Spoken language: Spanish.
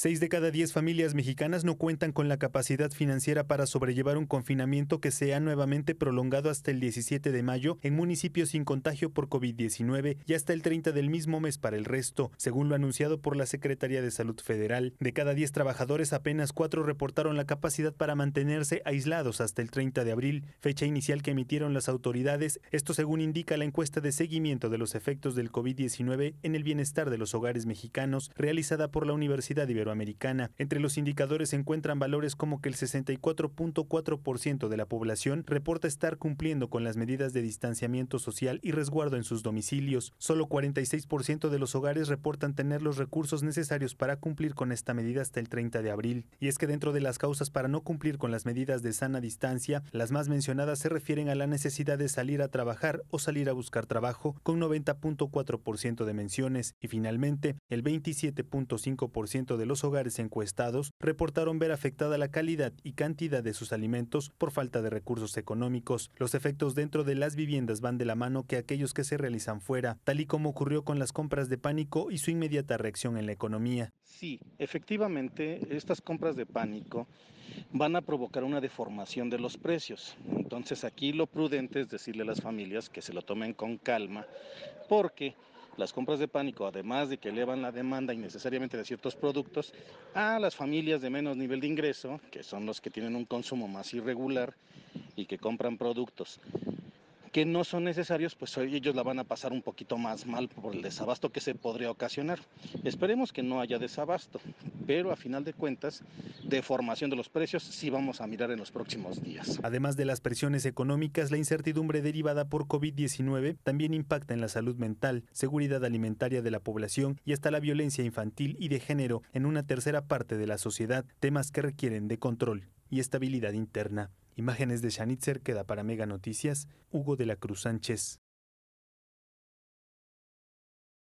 Seis de cada diez familias mexicanas no cuentan con la capacidad financiera para sobrellevar un confinamiento que se ha nuevamente prolongado hasta el 17 de mayo en municipios sin contagio por COVID-19 y hasta el 30 del mismo mes para el resto, según lo anunciado por la Secretaría de Salud Federal. De cada diez trabajadores, apenas cuatro reportaron la capacidad para mantenerse aislados hasta el 30 de abril, fecha inicial que emitieron las autoridades, esto según indica la encuesta de seguimiento de los efectos del COVID-19 en el bienestar de los hogares mexicanos realizada por la Universidad Ibero americana. Entre los indicadores se encuentran valores como que el 64.4% de la población reporta estar cumpliendo con las medidas de distanciamiento social y resguardo en sus domicilios. Solo 46% de los hogares reportan tener los recursos necesarios para cumplir con esta medida hasta el 30 de abril. Y es que dentro de las causas para no cumplir con las medidas de sana distancia, las más mencionadas se refieren a la necesidad de salir a trabajar o salir a buscar trabajo, con 90.4% de menciones. Y finalmente, el 27.5% de los hogares encuestados reportaron ver afectada la calidad y cantidad de sus alimentos por falta de recursos económicos. Los efectos dentro de las viviendas van de la mano que aquellos que se realizan fuera, tal y como ocurrió con las compras de pánico y su inmediata reacción en la economía. Sí, efectivamente, estas compras de pánico van a provocar una deformación de los precios. Entonces aquí lo prudente es decirle a las familias que se lo tomen con calma, porque las compras de pánico, además de que elevan la demanda innecesariamente de ciertos productos, a las familias de menos nivel de ingreso, que son los que tienen un consumo más irregular y que compran productos que no son necesarios, pues ellos la van a pasar un poquito más mal por el desabasto que se podría ocasionar. Esperemos que no haya desabasto, pero a final de cuentas, de formación de los precios sí vamos a mirar en los próximos días. Además de las presiones económicas, la incertidumbre derivada por COVID-19 también impacta en la salud mental, seguridad alimentaria de la población y hasta la violencia infantil y de género en una tercera parte de la sociedad, temas que requieren de control y estabilidad interna. Imágenes de Shanitzer queda para Mega Noticias, Hugo de la Cruz Sánchez.